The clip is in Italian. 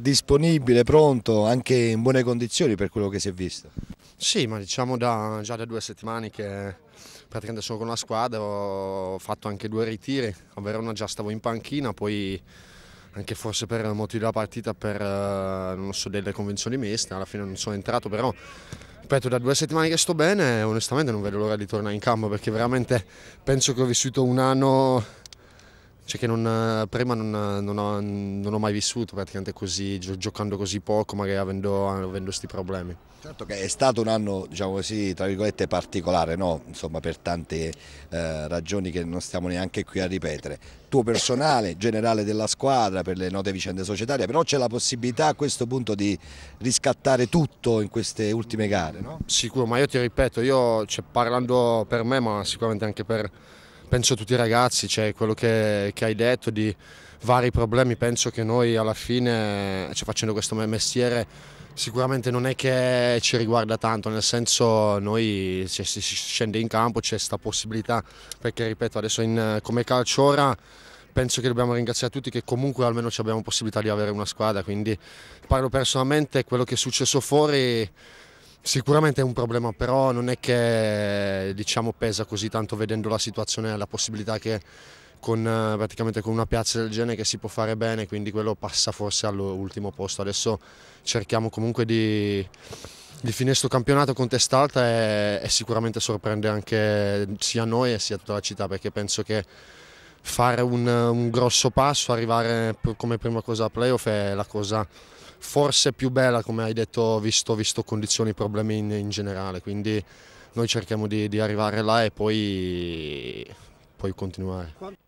Disponibile, pronto, anche in buone condizioni per quello che si è visto. Sì, ma diciamo da, già da due settimane che praticamente sono con la squadra, ho fatto anche due ritiri, ovvero una già stavo in panchina, poi anche forse per motivi della partita, per eh, so, delle convenzioni miste, alla fine non sono entrato, però ripeto da due settimane che sto bene onestamente non vedo l'ora di tornare in campo perché veramente penso che ho vissuto un anno cioè che non, eh, prima non, eh, non, ho, non, ho, mai vissuto praticamente così, giocando così poco, magari avendo, questi problemi. Certo che è stato un anno, diciamo così, tra virgolette particolare, no? Insomma, per tante eh, ragioni che non stiamo neanche qui a ripetere. Tuo personale, generale della squadra, per le note vicende societarie, però c'è la possibilità a questo punto di riscattare tutto in queste ultime gare, no? Sicuro, ma io ti ripeto, io cioè, parlando per me, ma sicuramente anche per penso a tutti i ragazzi, cioè quello che, che, hai detto di vari problemi, penso che noi alla fine, cioè facendo questo mestiere, sicuramente non è che ci riguarda tanto, nel senso noi se si scende in campo c'è questa possibilità, perché ripeto adesso in, come calcio ora penso che dobbiamo ringraziare tutti che comunque almeno abbiamo possibilità di avere una squadra, quindi parlo personalmente, quello che è successo fuori Sicuramente è un problema, però non è che diciamo, pesa così tanto vedendo la situazione, e la possibilità che con, eh, praticamente con una piazza del genere che si può fare bene, quindi quello passa forse all'ultimo posto. Adesso cerchiamo comunque di, di finire questo campionato con testata e, e sicuramente sorprende anche sia noi e sia tutta la città, perché penso che fare un, un grosso passo, arrivare come prima cosa a playoff è la cosa forse più bella, come hai detto, visto, visto condizioni e problemi in, in, generale. Quindi noi cerchiamo di, di arrivare là e poi, poi continuare.